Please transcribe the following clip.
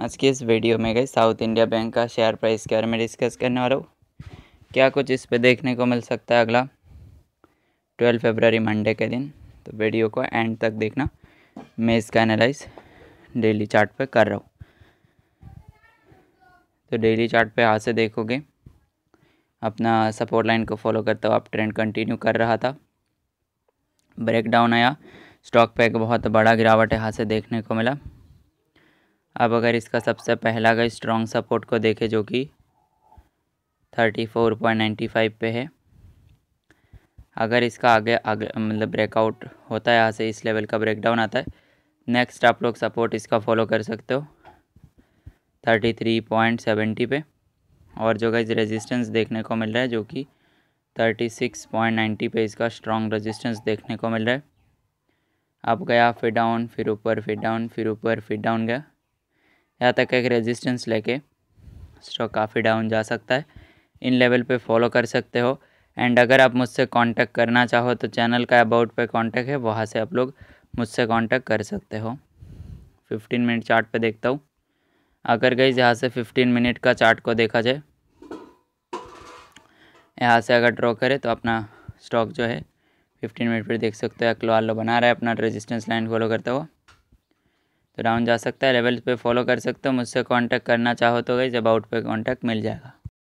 आज के इस वीडियो में गई साउथ इंडिया बैंक का शेयर प्राइस के बारे में डिस्कस करने वाला हूँ क्या कुछ इस पे देखने को मिल सकता है अगला 12 फरवरी मंडे के दिन तो वीडियो को एंड तक देखना मैं इसका एनालाइज डेली चार्ट पे कर रहा हूँ तो डेली चार्ट पे यहाँ से देखोगे अपना सपोर्ट लाइन को फॉलो करते हुआ आप ट्रेंड कंटिन्यू कर रहा था ब्रेकडाउन आया स्टॉक पे एक बहुत बड़ा गिरावट यहाँ से देखने को मिला अब अगर इसका सबसे पहला का स्ट्रॉन्ग सपोर्ट को देखें जो कि thirty four point ninety five पे है अगर इसका आगे आगे मतलब ब्रेकआउट होता है यहाँ से इस लेवल का ब्रेकडाउन आता है नेक्स्ट आप लोग सपोर्ट इसका फॉलो कर सकते हो थर्टी थ्री पॉइंट सेवेंटी पे और जो गाइज रेजिस्टेंस देखने को मिल रहा है जो कि थर्टी सिक्स पॉइंट नाइन्टी पे इसका स्ट्रॉन्ग रेजिस्टेंस देखने को मिल रहा है अब गया फिर डाउन फिर ऊपर फिर डाउन फिर ऊपर फिर डाउन गया यहाँ तक एक रेजिस्टेंस लेके स्टॉक काफ़ी डाउन जा सकता है इन लेवल पे फॉलो कर सकते हो एंड अगर आप मुझसे कांटेक्ट करना चाहो तो चैनल का अबाउट पे कांटेक्ट है वहाँ से आप लोग मुझसे कांटेक्ट कर सकते हो 15 मिनट चार्ट पे देखता हूँ अगर गई यहाँ से 15 मिनट का चार्ट को देखा जाए यहाँ से अगर ड्रॉ करें तो अपना स्टॉक जो है फिफ्टीन मिनट पर देख सकते हो आलो बना रहा है अपना रजिस्टेंस लाइन फॉलो करता हुआ तो डाउन जा सकता है लेवल पे फॉलो कर सकते हो मुझसे कांटेक्ट करना चाहो तो गई अबाउट पे कांटेक्ट मिल जाएगा